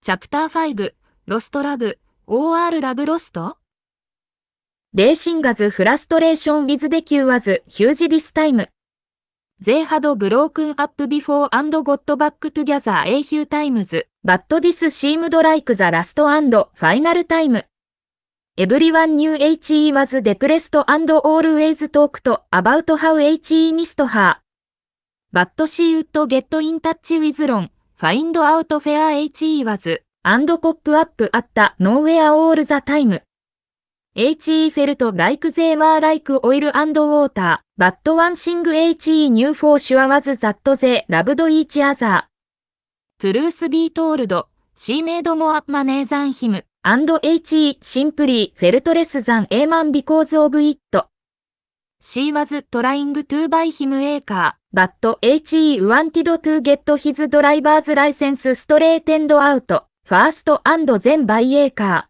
チャプター5、ロストラブ、OR ラブロストレーシンガズフラストレーションウィズデキューワズヒュージディスタイム。They had broken up before and got back together a few times, but this seemed like the last and final time. Everyone knew HE was depressed and always talked about how HE missed her. But she would get in touch with Ron. Find out fair HE was and cop up at nowhere all the time. HE felt like they were like oil and water, but one thing HE knew for sure was that they loved each other. プルース・ビートールド、him, and HE simply felt less than a man because of it. She was trying to buy him a c カー。but HE wanted to get his driver's license straight and out, first and then by a car.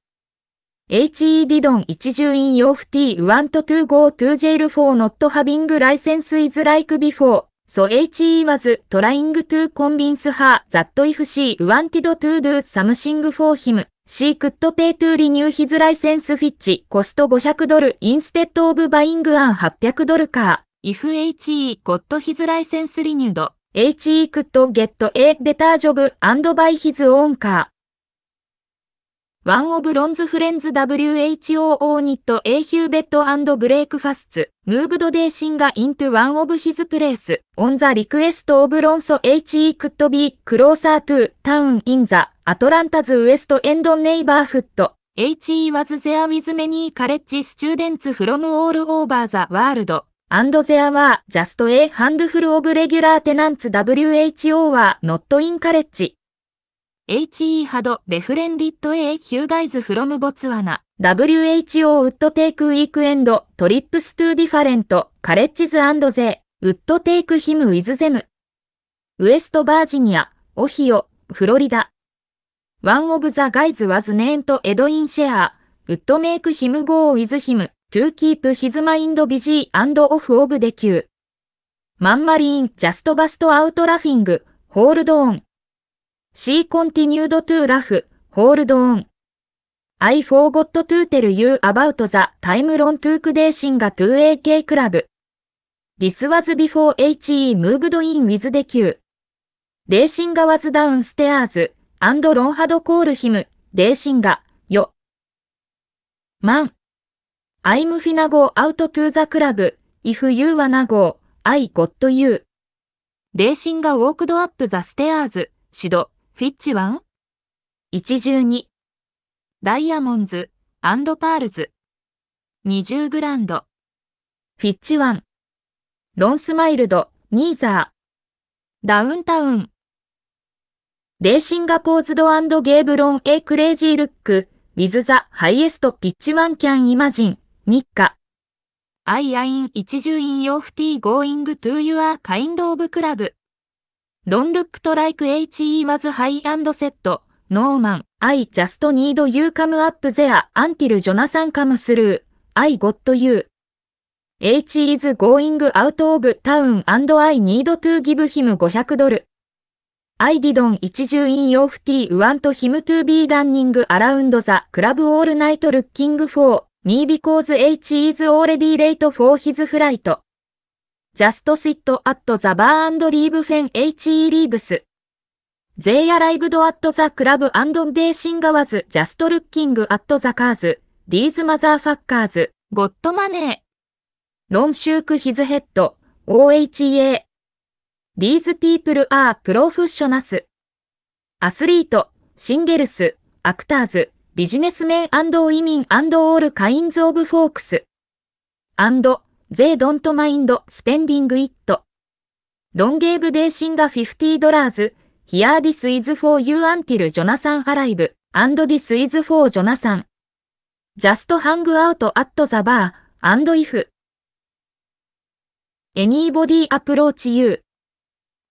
HE didn't 一重引用 FT want to go to jail for not having license is like before. So HE was trying to convince her that if she wanted to do something for him, she could pay to renew his license f i t c h cost 500ドル instead of buying an 800ドル car. if HE got his license renewed, HE could get a better job and buy his own car. One of Ron's friends WHO o nit a h u b e d and Breakfasts moved t h e i singer into one of his place on the request of Ronso HE could be closer to town in the Atlanta's west end neighborhood. HE was there with many college students from all over the world. and there were just a handful of regular tenants WHO were not i n c o l l e g e HE had befriended a few guys from Botswana. WHO would take weekend trips to different colleges and they would take him with them. w e ウエストバージニ i オヒオ、フロリダ。One of the guys was named Edwin Share, would make him go with him. to keep his mind busy and off of the queue. m m a a n n r i e j u マンマリ s t out laughing, hold on.She continued to laugh, hold o n I forgot to tell you about the time long took day singa to AK club. This was before HE moved in with the queue. d レーシンガ was downstairs and long had called him, d レーシンガ、よ。Man, I'm f i n a go out to the club, if you wanna go, I got you. 霊神が w a l ウォークドアップザステアーズ、シド、フィッチワン一十二。ダイヤモンズ、アンドパールズ。二十グランド。フィッチワン。ロンスマイルド、ニーザー。ダウンタウン。レーシンガポーズドゲーブロンエクレイジールック、with the highest pitch one can imagine. 日課。I ain 一重引用 FT going to your kind of club. Don't look to like HE was high and set. No man, I just need you come up there until Jonathan comes through. I got you. H is going out of town and I need to give him 500ドル。I didn't 一重引用 FT want him to be running around the club all night looking for Me because H is already late for his flight. Just sit at the bar and leave when H e leaves. They arrived at the club and they sing was just looking at the cars. These motherfuckers got money. Non-shook his head. OHA. These people are professionals. アスリート、シンゲルス、アクターズ。ビジネスメン移民オールカインズオブフォークス。they don't mind spending it. ロンゲーブデーシンが50ドラーズ。Here this is for you until Jonathan arrive, and this is for Jonathan. Just hang out at the bar, and if anybody approach you.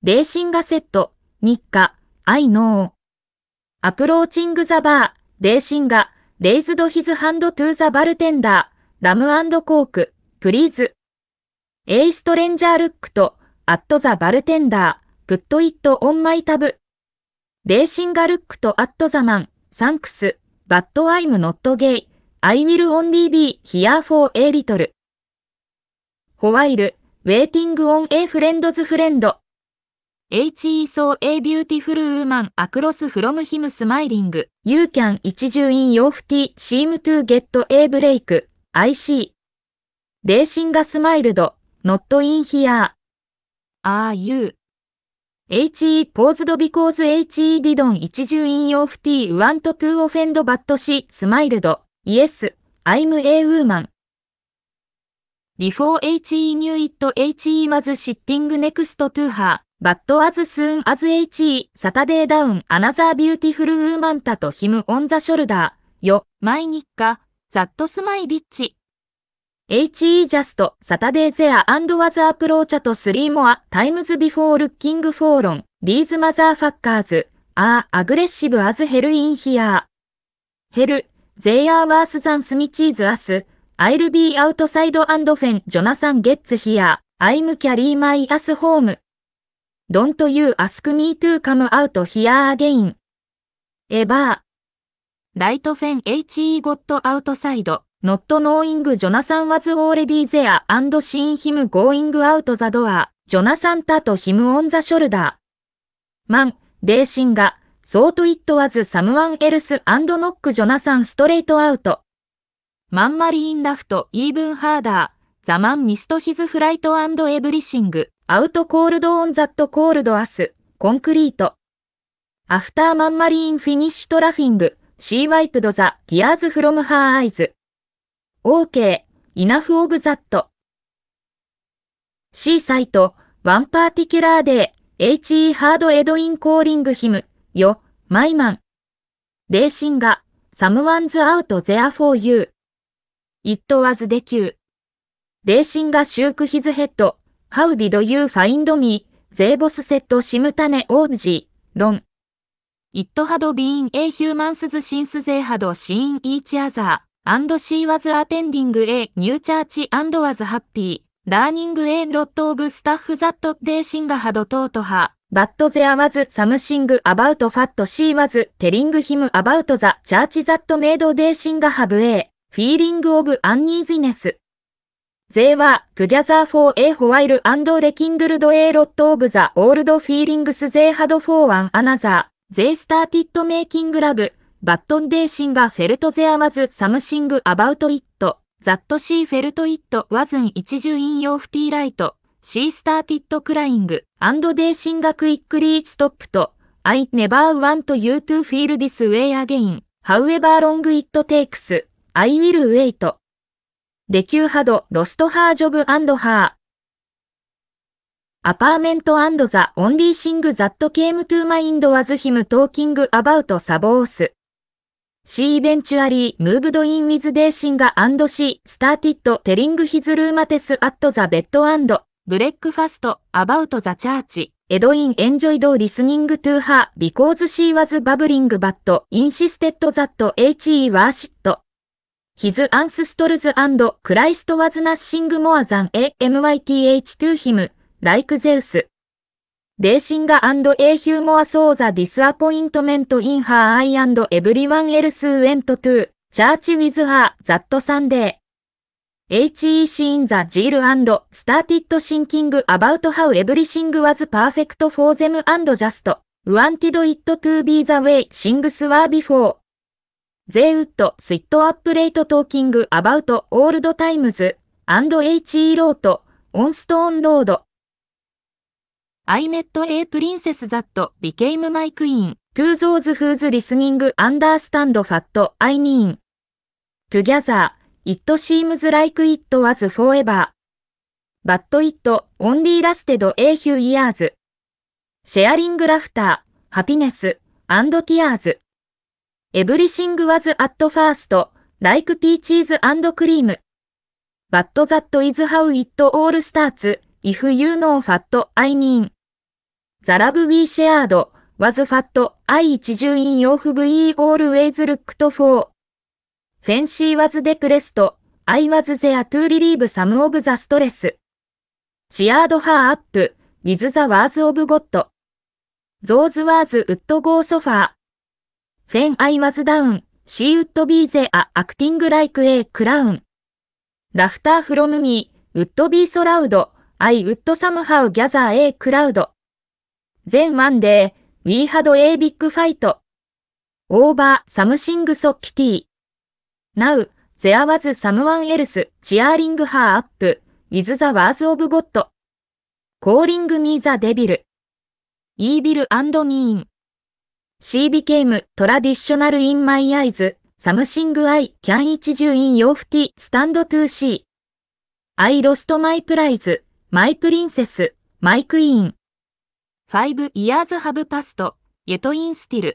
レーシンガセット、日課、I know. Approaching the bar, デイシンガ、レイズドヒズハンドトゥーザバルテンダー、ラムコーク、プリーズ。エイストレンジャールックと、アットザバルテンダー、グッドイットオンマイタブ。デイシンガルックとアットザマン、サンクス、バッドアイムノットゲイ、アイミルオン o n ービー、ヒアフォーエ o r a l ホワイル、ウェイティングオンエフレンドズフレンド。HE So A Beautiful Woman Across From Him Smiling You Can 一重 in y 院洋 f T Seem to Get A Break IC レーシンガスマイルド Not in Here Are You HE Posed Because HE Didn't 一重 in y 院洋 f T Want to Offend But She Smiled Yes I'm a Woman Before HE knew it HE was sitting next to her But as soon as HE Saturday down another beautiful woman たと him on the shoulder よ、毎日か、that's my bitch. HE just Saturday there and was approach at three more times before looking for on these motherfuckers are aggressive as hell in here. Hell, they are worse than Smitch's us. I'll be outside and when Jonathan gets here, I'm carry my ass home. Don't you ask me to come out here again. e エバー。ライトフェン HE got outside, not knowing Jonathan was already there and seeing him going out the door, Jonathan t たと him on the shoulder. Man, they s マン、デーシ o u g h t it was someone else and knock Jonathan straight out. マンマリーンラフト even harder, the man missed his flight and everything. アウトコールドオンザットコールドアス、コンクリート。アフターマンマリーンフィニッシュトラフィング、シーワイプドザ、ギアーズフロムハーアイズ。オーケー、イナフオブザット。シーサイト、ワンパーティキュラーデー、HE ハードエドインコーリングヒム、よ、マイマン。レーシンガ、サムワンズアウトゼアフォーユー。It was デキュー。レーシンガシュークヒズヘッド、How did you find me? ゼーボスセットシムタネオージー、ロン。It had been a few months since they had seen each other, and she was attending a new church and was happy, learning a lot of stuff that they sing had taught her. But there was something about fat she was telling him about the church that made they sing have a feeling of uneasiness. They were together for a while and rekindled a lot of the old feelings they had for one another. They started making love, but they singer felt there was something about it. That she felt it wasn't 一重引用 f t light. She started crying, and they singer quickly stopped. I never want you to feel this way again. However long it takes, I will wait. デキューハド、ロストハージョブハー。アパーメントザ・オンリーシング・ザット・ケーム・トゥ・マインド・ワズ・ヒム・トーキング・アバウト・サボース。シー・ベンチュアリー・ムーブド・イン・ウィズ・デーシンガ・アンド・シー・スターティット、テリング・ヒズ・ルーマテス・アット・ザ・ベッド・アンド・ブレックファスト・アバウト・ザ・チャーチ。エドイン・エンジョイド・リスニング・トゥ・ハー・ビコーズ・シー・ワズ・バブリング・バット・インシステッド・ザット・エイチ・イ・ワーシット。His ancestors and Christ was nothing more than a myth to him, like Zeus. They sing and a few more saw the disappointment in her eye and everyone else went to church with her that Sunday. HEC in the jail and started thinking about how everything was perfect for them and just wanted it to be the way things were before. ゼウッド、スイットアップレートトーキングアバウトオールドタイムズ、アンド HE ロート、オンストーンロード。I met a princess that became my queen, to those whose listening understand what I mean. Together, it seems like it was forever. But it only lasted a few years. Sharing laughter, happiness, and tears. Everything was at first, like peaches and cream. But that is how it all starts, if you know fat I mean. The love we shared, was fat I 一巡因洋符 we always looked for. Fancy was depressed, I was there to relieve some of the stress. Cheered her up, with the words of God. Those words would go so far. When I was down, she would be there acting like a clown. Laughter from me would be so loud, I would somehow gather a crowd. Then one day, we had a big fight. Over something so kitty. Now, there was someone else cheering her up with the words of God. Calling me the devil. Evil and mean. She became traditional in my eyes, something I can e a c h do in your t e stand to see. I lost my prize, my princess, my queen. Five years have passed, yet in still.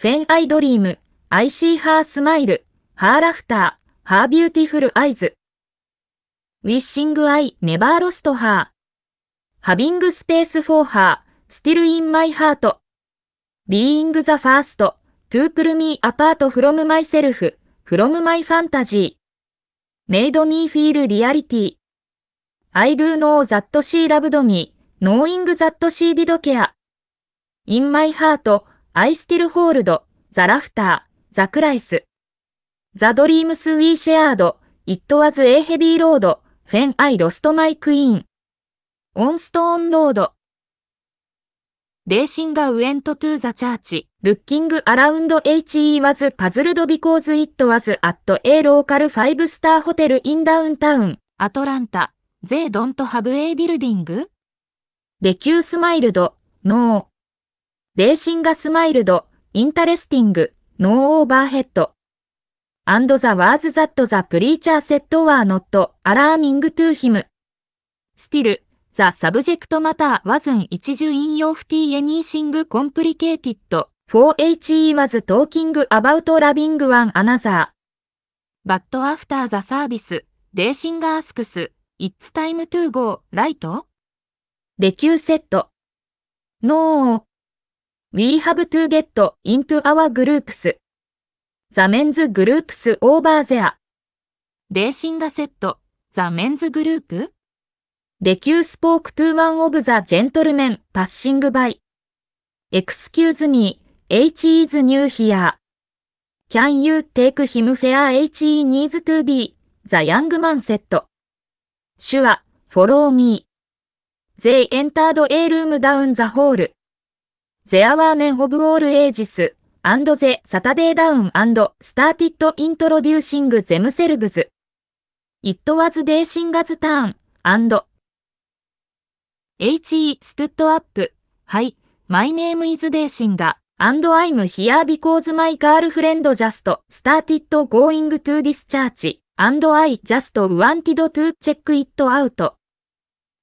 When I dream, I see her smile, her laughter, her beautiful eyes. Wishing I never lost her. Having space for her. Still in my heart. Being the first to pull me apart from myself, from my fantasy. Made me feel reality. I do know that she loved me, knowing that she did care. In my heart, I still hold the laughter, the cries. The dreams we shared, it was a heavy road, when I lost my queen. On stone road. レーシンガウエントトゥーザチャーチ、ルッキングアラウンド HE was puzzled because it was at a local five star hotel in downtown, アトランタ、they don't have a building? レキュースマイルド、ノー。レーシンガスマイルド、インタレスティング、ノーオーバーヘッド。and the words that the preacher said were not alarming to him. Still, The subject matter wasn't 一重引用 FT anything complicated for HE was talking about loving one another. But after the service, they sing asks, it's time to go, right? レキュー s e t No. We have to get into our groups. The men's groups over there. y sing e レーシ t グセット、ザ・メンズグループレキュースポークトゥーワンオブザジェントルメンパッシングバイ。Excuse me, H is new here. Can you take him fair H e needs to be, the young man said. s u r follow me. They entered a room down the hall. There were men of all ages, and the Saturday down and started introducing themselves. It was d a e i singer's turn, and HE stood up. Hi, My name is d デー i n g and a I'm here because my girlfriend just started going to this church and I just wanted to check it out.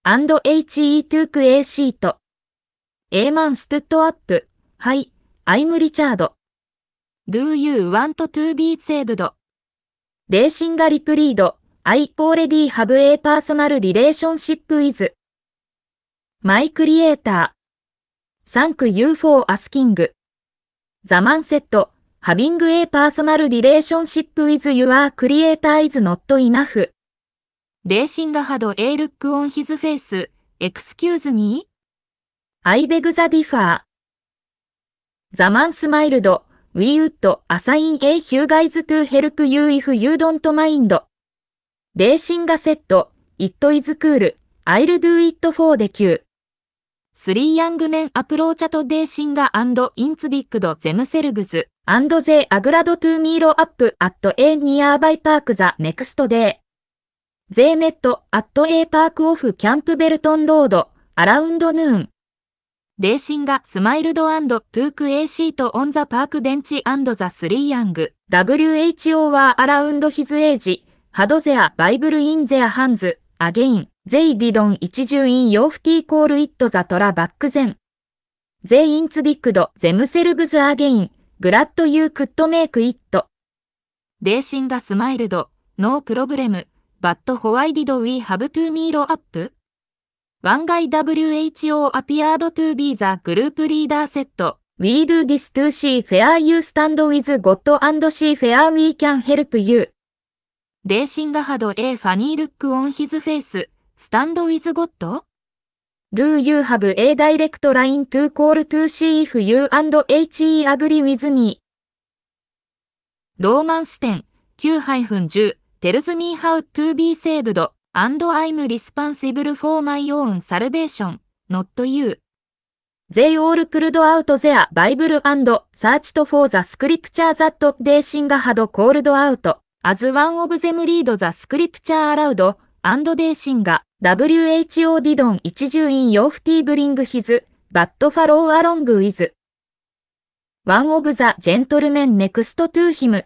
and HE took a seat. A man stood up. Hi, I'm Richard. Do you want to be saved? Deshinga r e p l リー d I already have a personal relationship with マイクリエイター。サンク UFO アスキング。ザマンセット。Having a personal relationship with your creator is not enough. レーシンガハド A look on his face. Excuse me? I beg the differ. ザマンスマイルド。We would assign a few guys to help you if you don't mind. レーシンガセット。It is cool. I'll do it for the q スリーヤングメンアプローチャトデーシンガインツディックドゼムセルグズアンドゼーアグラドトゥーミーロアップアットエーニアーバイパークザネクストデー。ゼーネットアットエーパークオフキャンプベルトンロードアラウンドヌーン。デーシンガスマイルドトゥークエーシートオンザパークベンチザスリーヤング WHO はアラウンドヒズエージハドゼアバイブルインゼアハンズアゲイン。ゼイディドン一巡院ヨーフティーコールイットザトラバックゼン。ゼイインツディクドゼムセルブズアゲイン、グラッドユークッドメイクイット。デーシンダスマイルド、ノープロブレム、バットホワイディドウィーハブトゥーミーロアップワンガイ WHO アピアードトゥービーザグループリーダーセット。We do this to see fair you stand with God and see fair we can help you. デーシンガハド A ファニールックオンヒズフェイス。stand with God? Do you have a direct line to call to see if you and he agree with me? ローマンス10 9-10 tells me how to be saved and I'm responsible for my own salvation, not you. They all p u l l e d out their Bible and searched for the scripture that they sing had called out. As one of them read the scripture aloud, アンドデーシンが WHO ディドン一重院ヨーフティーブリングヒズ、バッドファローアロングウィズ。ワンオブザ・ジェントルメン・ネクスト・トゥーヒム。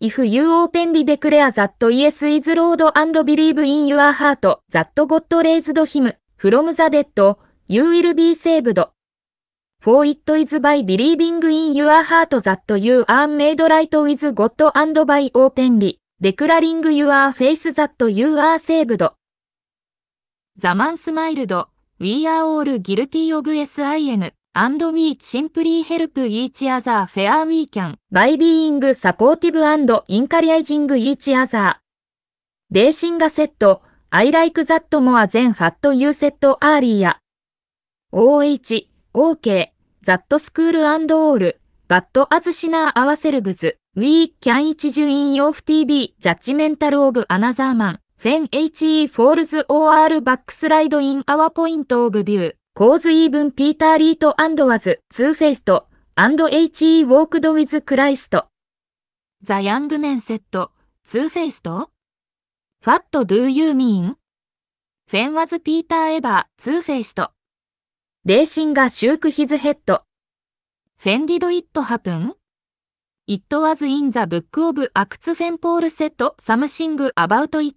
If you openly declare that yes is Lord and believe in your heart that God raised him from the dead, you will be saved. For it is by believing in your heart that you are made right with God and by openly declaring your face that you are saved. The man smiled, we are all guilty of sin, and we simply help each other fair we can, by being supportive and encouraging each other. Deisinga s e t I like that more than fat you said earlier. OH, OK, that school and all, but as sinner ourselves. We can 一順引用 FTB ジャッジメンタルオブアナザーマンフェン HE フォールズ OR バックスライドインアワポイントオブビューコーズイーブンピーターリートアンドワズツーフェイストアンド HE ウォークドウィズクライストザヤングメンセットツーフェイストファットドゥユーミンフェンワズピーターエバーツーフェイストレーシンがシュークヒズヘッドフェンディドイットハプン It was in the book of Acts f e n p a u l said something about it,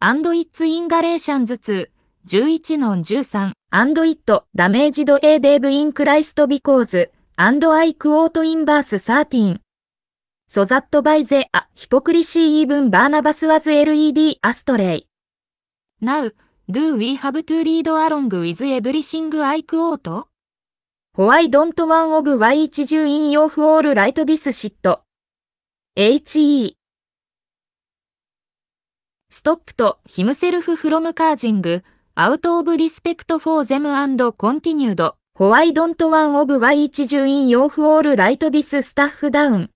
and its in Galatians 2, 11-13, and it damaged a b a b e in Christ because, and I quote in verse 13. So that by the a, hypocrisy even Barnabas was led astray. Now, do we have to read along with everything I quote? ホワイドントワンオブワイイチジュ n your for all right this h e ストップとヒムセルフフロムカージングアウトオブリスペクトフォーゼムアンドコンティニュードホワイドントワンオブワイイチジ一インヨーフオールライトディススタッフダウン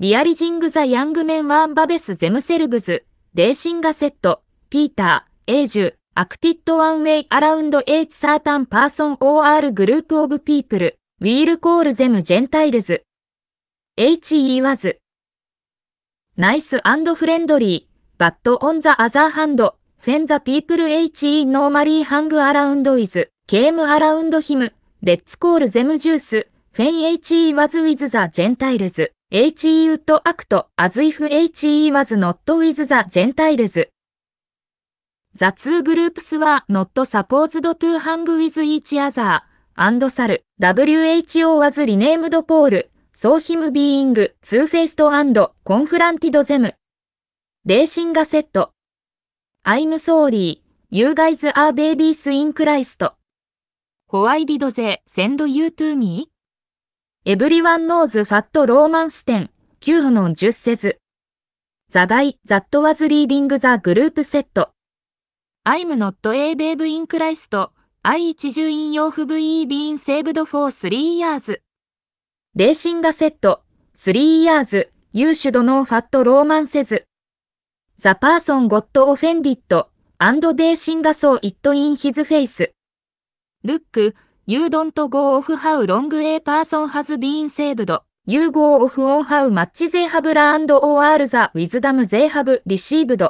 リアリジングザヤングメンワンバベスゼムセルブズデーシンガセットピーターエイジュ acted one way around each certain person or group of people, we'll call them gentiles. H.E. was nice and friendly, but on the other hand, when the people H.E. normally hang around with, came around him, let's call them juice, when H.E. was with the gentiles. H.E. would act as if H.E. was not with the gentiles. The two groups were not supposed to hang with each other, and Sal, WHO was renamed Paul, s a w him being two-faced and confronted them. 霊神がセット。I'm sorry, you guys are babies in Christ. Why did they send you to me? Everyone knows fat romance 10, 9の10せず。The guy that was leading the group set. I'm not a babe in Christ, I 一重引用不 VE being saved for three years. 霊心がセット、three years, you should know fat romances. The person got offended, and t 霊心 y saw i n g s a it in his face. Look, you don't go off how long a person has been saved. You go off on how much they have learned or are the wisdom they have received.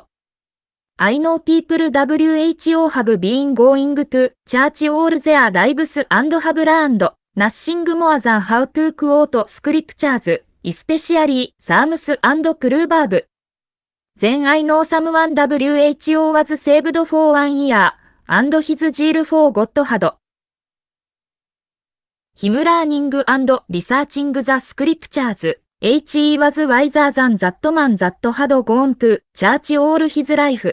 I know people WHO have been going to church all their lives and have learned nothing more than how to quote scriptures, especially psalms and p r u b e r b Then I know someone WHO was saved for one year and his zeal for God had. Him learning and researching the scriptures. H.E. was wiser than that man that had gone to church all his life.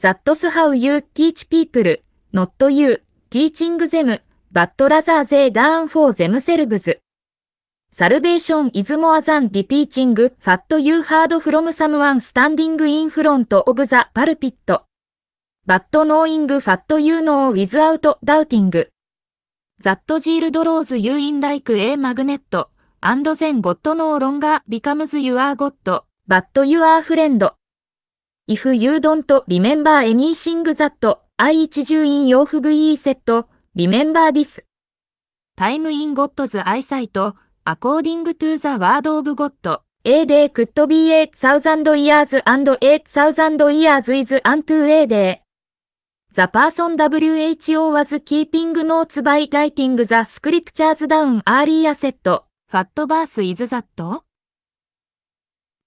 That s how you teach people, not you, teaching them, but rather they learn for themselves. Salvation is more than repeating what you heard from someone standing in front of the pulpit. But knowing what you know without doubting. That shield r a w s you in like a magnet, and then g o t no longer becomes your God, but your friend. if you don't remember anything that I 一重引用符 VE セット remember this time in God's eyesight according to the word of God A day could be a thousand years and a thousand years is unto a day The person WHO was keeping notes by writing the scriptures down earlier set fat verse is that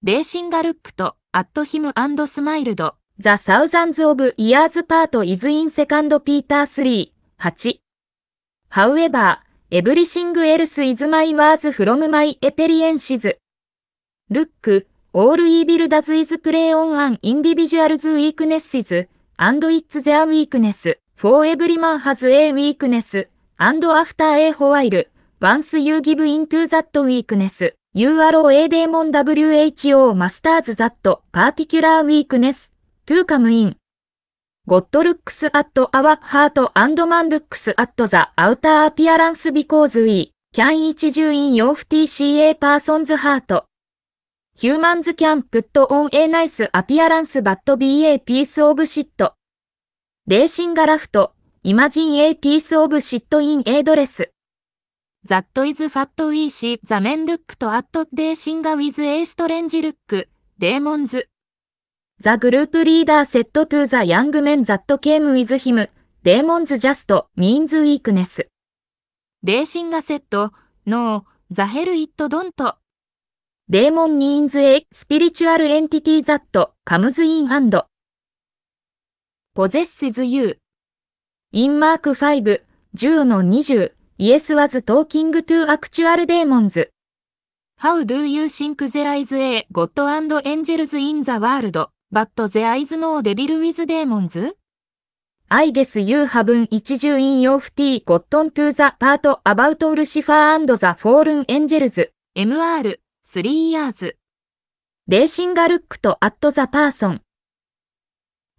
レーシンガルックと at him and smiled. The thousands of years part is in second Peter 3. 8. However, everything else is my words from my experiences. Look, all evil does is play on an individual's weaknesses, and it's their weakness. For every man has a weakness, and after a while, once you give into that weakness, y o u a r e a Demon WHO Masters That Particular Weakness to Come In God looks at our heart and man looks at the outer appearance because we can each join your FTCA person's heart. Humans can put on a nice appearance but be a piece of shit. レーシンガラフト、g i n e A piece of shit in a dress. That is fat w easy, the men look to at the singer with a strange look, demons. The group leader said to the young men that came with him, demons just means weakness. They singer s ーシンガセット、ノー、ザ l ルイットドント。デーモン means a spiritual entity that comes in h and possesses you. In Mark 5、10の20 Yes was talking to actual demons. How do you think there is a God and angels in the world, but there is no devil with demons? I guess you haven't 一重引用 FT gotten to the part about Lucifer and the fallen angels, MR, three years. a a at i n g look to レーシンガルックとアット t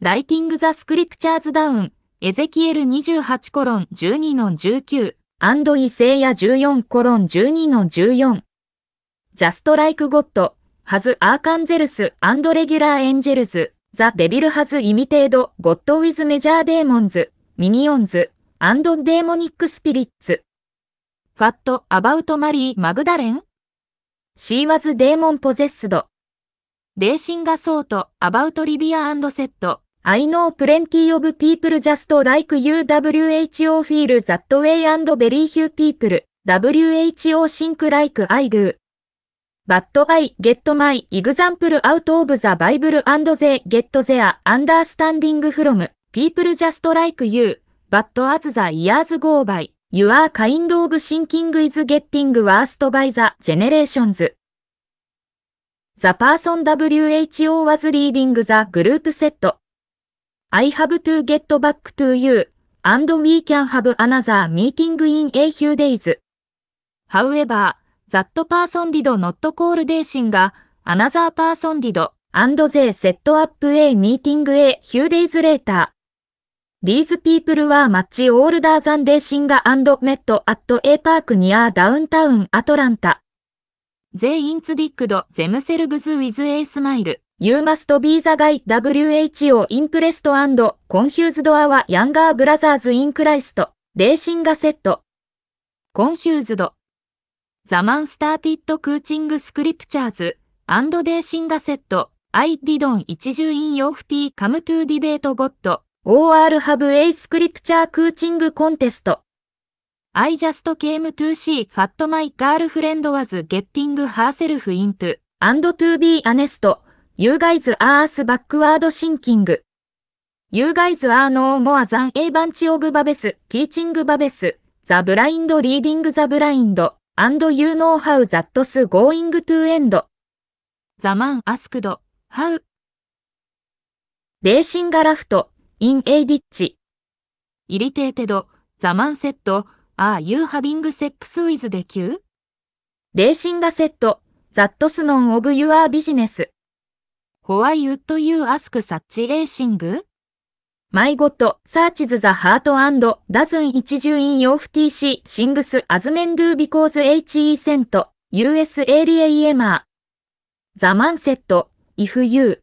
i n g the scriptures down, Ezekiel 28 colon 12の19。アンドイセイヤ14コロン12の14。ジャストライクゴッド、ハズアーカンゼルスアンドレギュラーエンジェルズ、ザ・デビルハズ・イミテード・ゴッド・ウィズ・メジャー・デーモンズ、ミニオンズ、アンド・デーモニック・スピリッツ。ファット・アバウト・マリー・マグダレンシーワズ・デーモン・ポゼッスド。レーシンガ・ソート・アバウト・リビア・アンド・セット。I know plenty of people just like you WHO feel that way and very few people WHO think like I do. But I get my example out of the Bible and they get their understanding from people just like you. But as the years go by, your kind of thinking is getting worse by the generations. The person WHO was reading the group set. I have to get back to you, and we can have another meeting in a few days. However, that person did not call d a i s i n が another person did, and they set up a meeting a few days later. These people were much older than d a i s i n が and met at a park near downtown Atlanta. They i n t r i c u e d themselves with a smile. You must be the guy WHO impressed and confused our younger brothers in Christ. レーシンガセット。コンフューズド。ザマ t スターティ c ドクーチングスクリプチャーズアンドデーシンガセット。I didn't 一重 in y 引用フティ come to debate got OR have a scripture coaching c o n t e s t I just came to see fat my girlfriend was getting herself into and to be honest You guys are us backward thinking. You guys are no more than a bunch of babes, teaching babes, the blind reading the blind, and you know how that's going to end. The man asked, how? Racing left, in a ditch. Irritated, the man said, are you having sex with the Q? set, レーシンガセット、of your business. Why would you ask such racing? My God searches the heart and doesn't it join your FTC sings as men do because HE sent US ADAMer. The man said, if you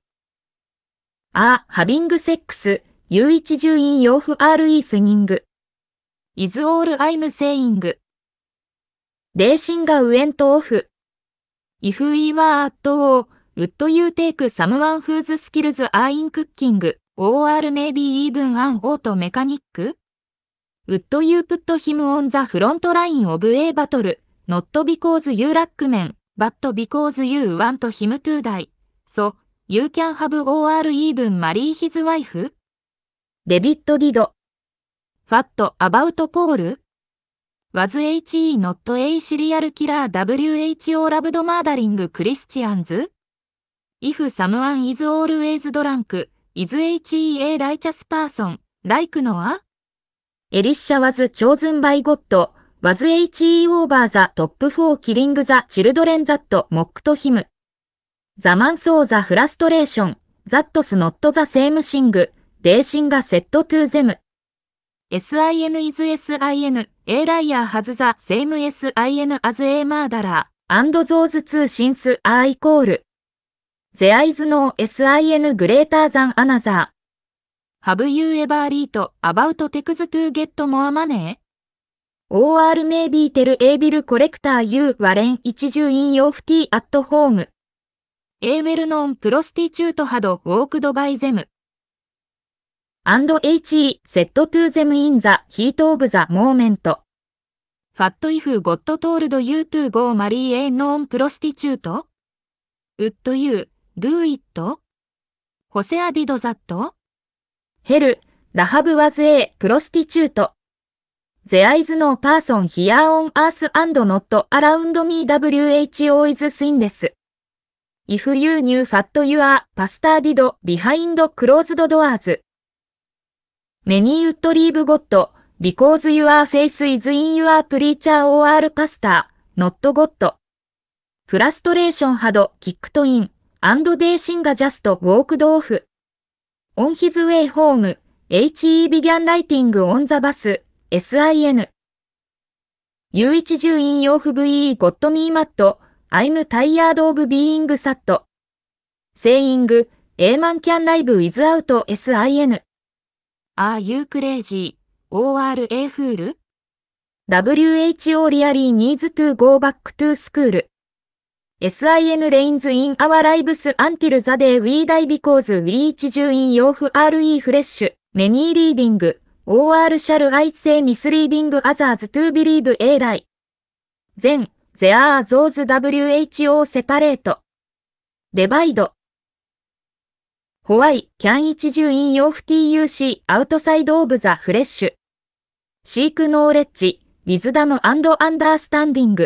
are having sex, you it join your FRE singing. is all I'm saying. レーシンがウエントオフ。If we were at Would you take someone whose skills are in cooking, or maybe even an auto mechanic? Would you put him on the front line of a battle, not because you lack men, but because you want him to die? So, you can have or even marry his wife? デビッド・ディド What about Paul? Was HE not a serial killer WHO loved murdering Christians? if someone is always drunk, is he a righteous person, like Noah? エリッシャ was chosen by God, was he over the top four killing the children that mocked him. The man saw the frustration, that's not the same thing, they sing a set to them. sin is sin, a liar has the same sin as a murderer, and those two sins are equal. The Eyes の SIN Greater Than Another Have you ever read about text to get more money? OR may be tell a bill collector you Warren 一重 in y 引用 FT e at a home A well known prostitute had walked by them and HE set to them in the heat of the moment Fat if got told you to go marry a known prostitute? Would you do it? ホセアディドザットヘル、ラハブワズエー、プロスティチュート。The eyes no person here on earth and not around me who is sin です。If you knew fat you are p a s t a r d i d behind closed doors. Many would leave God because your face is in your preacher or pastor, not God. r a t i o n had kicked in. and they sing a just walked off. On his way home, H.E. began writing on the bus, S.I.N. 有一重引用符 VE got me mad, I'm tired of being sad. Saying, A man can live without S.I.N. Are you crazy, or a fool? WHO really needs to go back to school. SIN rains in our lives until the day we die because we each join y of RE fresh, many reading, or shall I say misleading others to believe a lie. Then, there are those WHO separate. Divide. Why can each join y of TUC outside of the fresh? Seek knowledge, wisdom and understanding.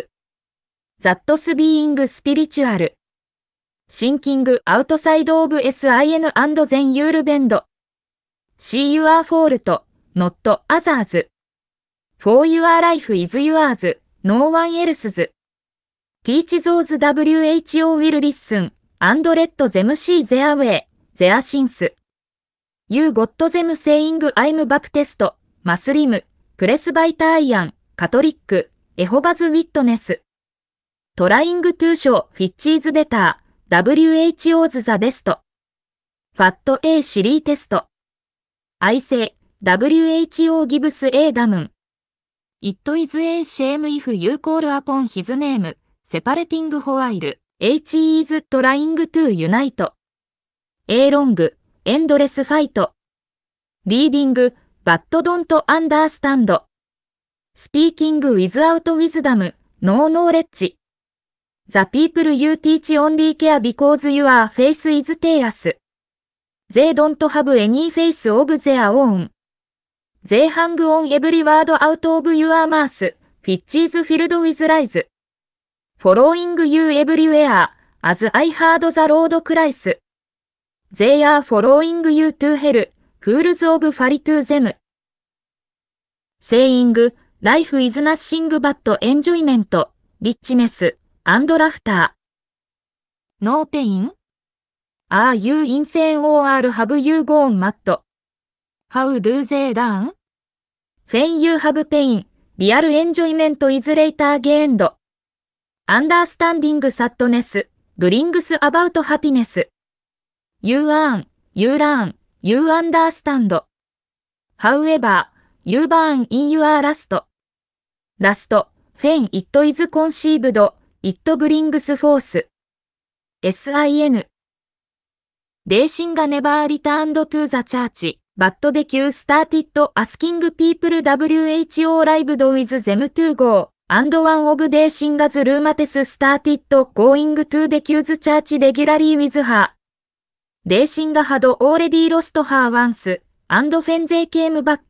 That s being spiritual. s i n k i n g outside of sin and then you'll bend. See your fault, not others. For your life is yours, no one else's. Teach those WHO will listen and let them see their way, their sins. You got them saying I'm Baptist, Muslim, Presbyterian, Catholic, e h o v a h s Witness. トライングトゥーショー、フィッチーズベター、WHO's the best。ファット A シリーテスト。愛性 WHO gives A ダムン。It is a shame if you call upon his name, separating for while H is trying to unite. A long, endless fight. Reading, but don't understand. Speaking without wisdom, no knowledge. The people you teach only care because your face is theirs. They don't have any face of their own. They hang on every word out of your mouth, which is filled with lies. Following you everywhere, as I heard the r o a d c r i s t They are following you to hell, fools of f a r i t u them. Saying, life is nothing but enjoyment, richness. and laughter.No p ?Are i n a you insane or have you gone mad?How do they learn?When you have pain, real enjoyment is later gained.Understanding sadness brings about happiness.You earn, you learn, you understand.However, you burn in your last.Last, when it is conceived, It brings f o r c e SIN. 霊神が never returned to the church, but the Q started asking people WHO lived with them to go, and one of 霊神が s r h e u m a t e s started going to the Q's church regularly with her. 霊神が had already lost her once, and when they came back,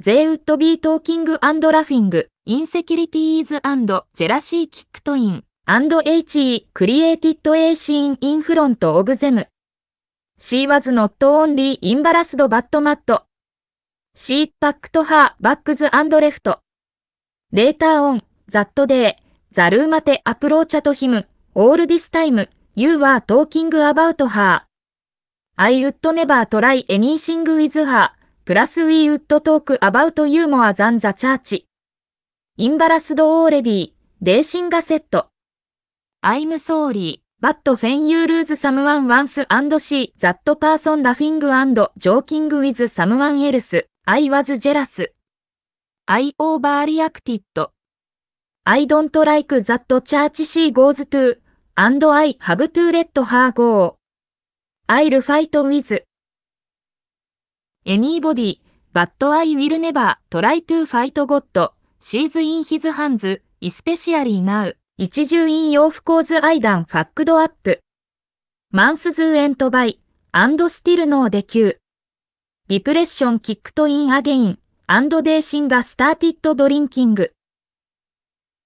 they would be talking and laughing, i n s e c u r i t y i s and jealousy kicked in. &HE Created a Scene in Front of Them She was not only embarrassed but mad She packed her bags and left Later on that day The room at approached him All this time you were talking about her I would never try anything with her Plus we would talk about you more than the church Embarrassed already レーシンガセット I'm sorry, but when you lose someone once and see that person laughing and joking with someone else, I was jealous. I overreacted. I don't like that church she goes to, and I have to let her go. I'll fight with anybody, but I will never try to fight God. She's in his hands, especially now. 一重院洋不構図アイダンファックドアップ。マンスズーエントバイ、アンドスティルノーデキュー。ディプレッションキックトインアゲイン、アンドデーシンガスターティッドドリンキング。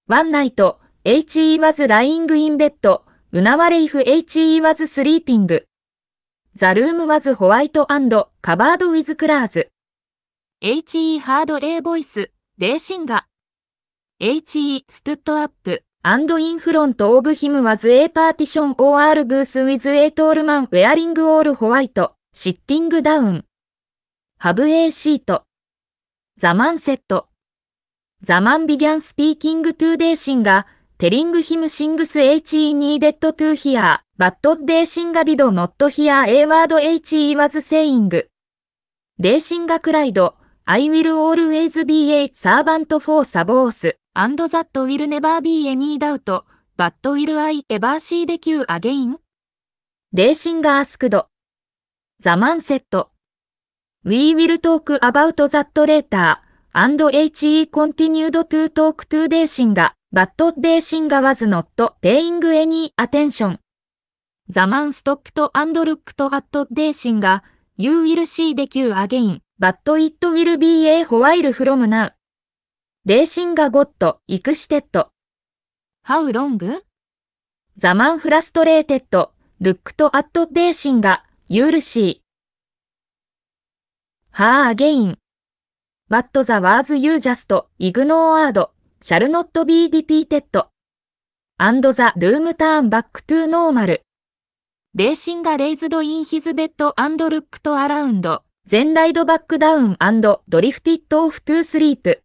ワンナイト、HE was lying in bed, うなわれ if HE was sleeping. The room was white and covered with colors. HE heard a voice, デーシンガ。HE stood up, and in front of him was a partition or booth with a tall man wearing all white, sitting down. Have a seat. The man said. The man began speaking to the singer, telling him sings he needed to hear, but the singer did not hear a word he was saying. The singer cried, I will always be a servant for the boss. and that will never be any doubt, but will I ever see the q again? レーシン asked. The man said. We will talk about that later, and he continued to talk to デーシンガ、but デーシンガ was not paying any attention. The ザマンストップとア d ドルックとアットデーシンガ、You will see the q again, but it will be a while from now. レーシンガゴット、イクシテッド。How long? ザマンフラストレーテッド、ルックとアットデーシンガ、ユールシー。ハーアゲイン。w ットザワーズユージャスト、イグノ u s t ignored shall not be repeated. And the ー o o m turn b a がレイズドインヒズベッドアンドルックとアラウンド。全ライドバックダウンアンドドリフティットオフトゥースリープ。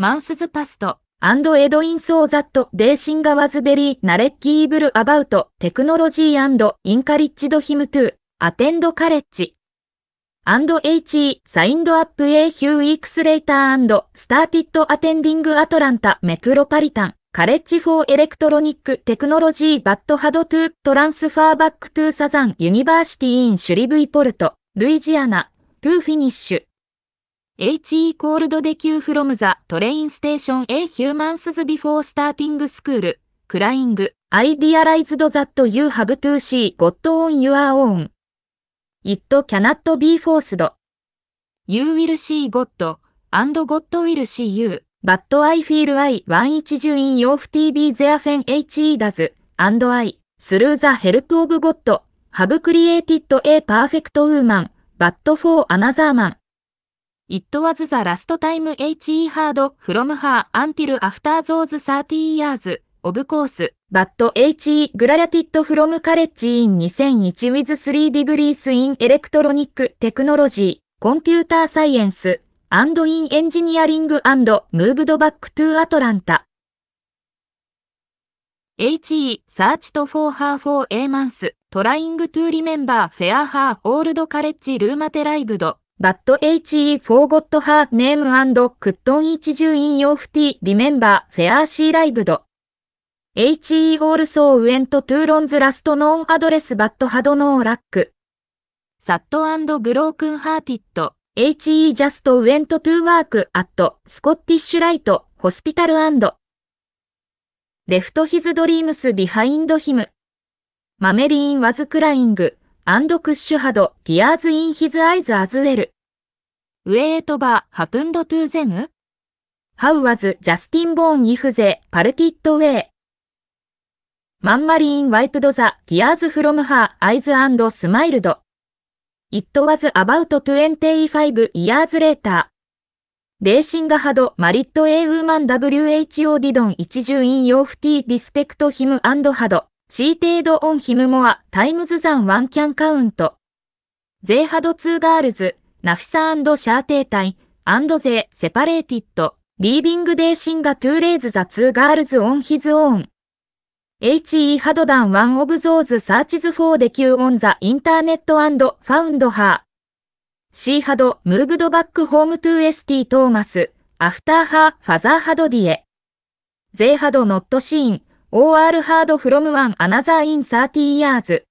マンスズパスト、アンドエドインソーザット、デーシンガワズベリー、ナレッキーブルアバウト、テクノロジーアンド、インカリッジドヒムトゥ、アテンドカレッジ。アンド HE、サインドアップ A ヒューウィークスレイターアンド、スターティットアテンディングアトランタ、メクロパリタン、カレッジフォーエレクトロニック、テクノロジーバッドハドトゥー、トランスファーバックトゥーサザン、ユニバーシティインシュリブイポルト、ルイジアナ、トゥーフィニッシュ。H イコールドで Q from the train station A humans before starting school, crying, I d e a l i z e d that you have to see God on your own. It cannot be forced. You will see God, and God will see you, but I feel I want i 順位 o your TV t h e r e f e n HE does, and I, through the help of God, have created a perfect woman, but for another man. It was the last time he heard from her until after those 30 years of course, but he graduated from college in 2001 with 3 degrees in electronic technology, computer science, and in engineering and moved back to Atlanta. H.E. Searched for her for a month, trying to remember fair her old college room at arrived. But he forgot her name and couldn't each d u in your t e remember fair she lived. He also went to Lon's last known address but had no luck. s a t and broken hearted. He just went to work at Scottish Light Hospital and left his dreams behind him. Mameline was crying. and Kush had tears in his eyes as well. Wait, but happened to them? How was Justin born if they parted way? マンマリーンワイプドザ、ギアーズフロムハー、アイズアンドスマイルド。It was about 25 years later. レーシンガハド、マリットエーウーマン WHO ディドン一重引用フティ、リスペクトヒムアンドハド。チーテードオンヒムモアタイムズザンワンキャンカウント。ゼーハドツーガールズ、ナフサ・アンド・シャーテータイ、アンドゼーセパレーティッド、リービングデーシンガトゥーレーズザツーガールズオンヒズオン。HE ハドダンワンオブゾーズサーチズフォーデキューオンザインターネットアンド・ファウンドハー。C ハドムーブドバックホームトゥーエスティトーマス、アフターハーファザーハドディエ。ゼーハドノットシーン。OR Hard From One Another in 30 Years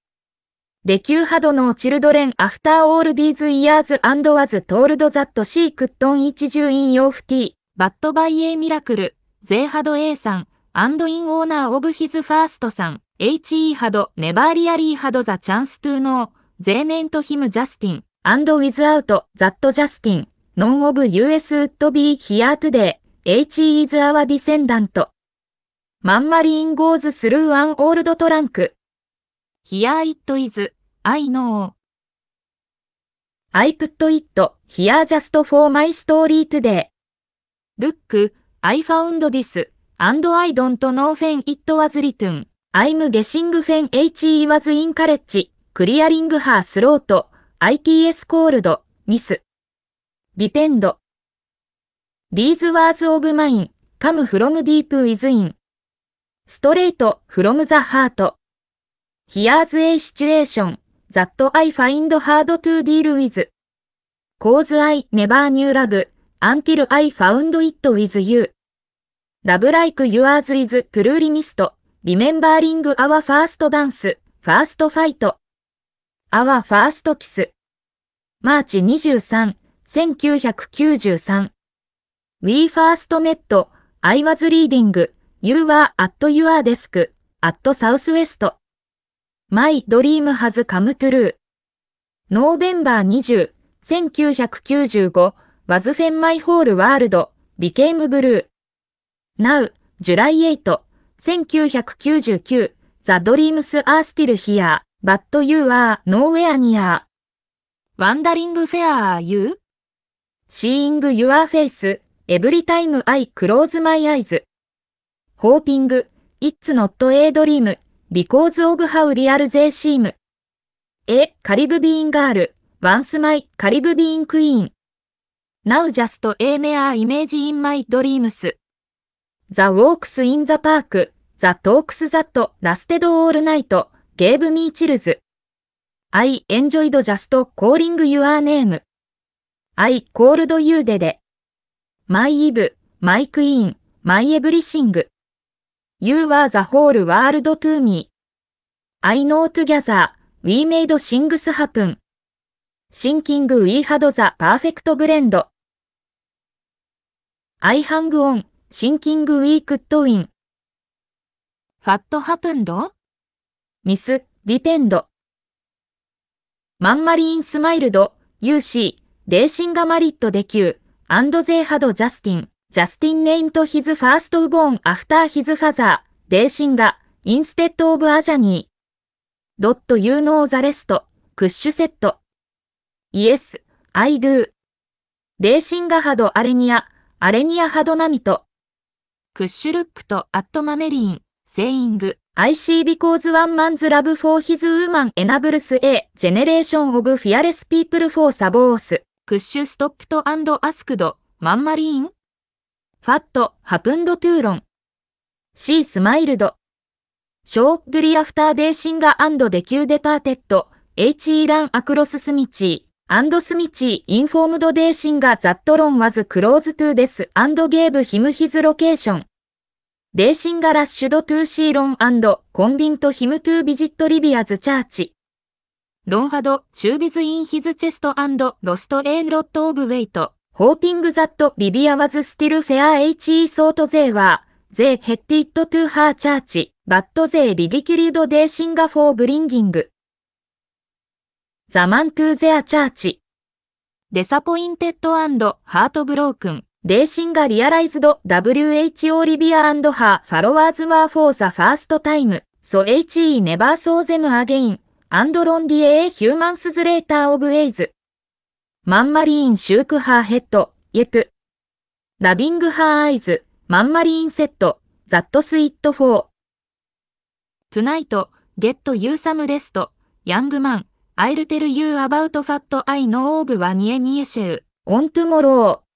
デキューハドのチルドレンアフターオールディーズイヤーズアンドワズトールドザットシークットン一重インヨーフティーバッドバイエーミラクルゼーハド A さんアンドインオーナーオブヒズファーストさん HE ハドネバーリアリーハドザチャンストゥーノーゼーネントヒムジャスティンアンドウィズアウトザットジャスティンノンオブ US ウッドビーヒアートデー HE ズアワディセンダントマンマリーンゴーズスルーアンオールドトランク。Here it is, I know. I put it here just for my story today. Look, I found this, and I don't know when it was written. I'm guessing when he was in college, clearing her throat, ITS cold, miss. Depend. These words of mine come from deep within. straight from the heart. Here's a situation that I find hard to deal with. Cause I never knew love until I found it with you. Love like yours is truly m i s t remembering our first dance, first fight. Our first kiss. m a r c h 23、1993. We first met, I was reading. You a r e at your desk at Southwest. My dream has come true. November 20, 1995 was when my whole world became blue. Now, July 8, 1999, the dreams are still here, but you are nowhere near. Wandering fair are you? Seeing your face every time I close my eyes. hoping, it's not a dream, because of how real they seem. A Caribbean girl, once my Caribbean queen. Now just a mere image in my dreams. The walks in the park, the talks that lasted all night, gave me chills. I enjoyed just calling your name. I called you e で e My Eve, My Queen, My Everything. You a r e the whole world to me.I know together, we made things h a p p e n s h i n k i n g we had the perfect blend.I hang on, s h i n k i n g we could win.What happened?Miss, depend. m a n マンマリン e マイ i ド、ユーシー、レーシンガマリットデキュー、アンドゼーハドジャスティン。Justin named his firstborn after his father, d e s i n g a instead of a j a n i Dot you know the rest, クッシュセット。Yes, I do. デーシンガハドアレニア、アレニアハドナミト。クッシュルックとアットマメリン、セイング。IC because one man's love for his woman enables a generation of fearless people for sabors. クッシュストップとアンドアスクド、マンマリーンファット、ハプンドトゥーロン。C スマイルド。ショー、グリアフターベーシンガーデキューデパーテッド、HE ランアクロススミチー。アンドスミチー、インフォームドデーシンガーザットロンワズクローズトゥーデスアンドゲーブヒムヒズロケーション。デーシンガラッシュドトゥーシーロンアンドコンビントヒムトゥービジットリビアズチャーチ。ロンハド、チュービズインヒズチェストアンドロストエンロットオブウェイト。Hoping that Libya was still fair HE sort they were, they headed to her church, but they ridiculed their singer for bringing the man to their church. Disappointed and heartbroken, they singer realized WHO Libya and her followers were for the first time, so HE never saw them again, and on the a humans later of AIDS. マンマリーンシュークハーヘッド、イェク。ラビングハーアイズ、マンマリーンセット、ザットスイットフォー。トゥナイト、ゲットユーサムレスト、ヤングマン、アイルテルユーアバウトファットアイノオーグはニエニエシェウ、オントゥモロー。